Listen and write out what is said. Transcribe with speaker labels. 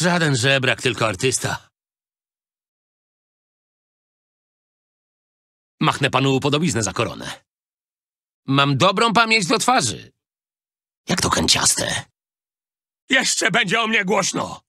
Speaker 1: Żaden żebrak, tylko artysta. Machnę panu podobiznę za koronę. Mam dobrą pamięć do
Speaker 2: twarzy. Jak to kęciaste. Jeszcze będzie o mnie głośno.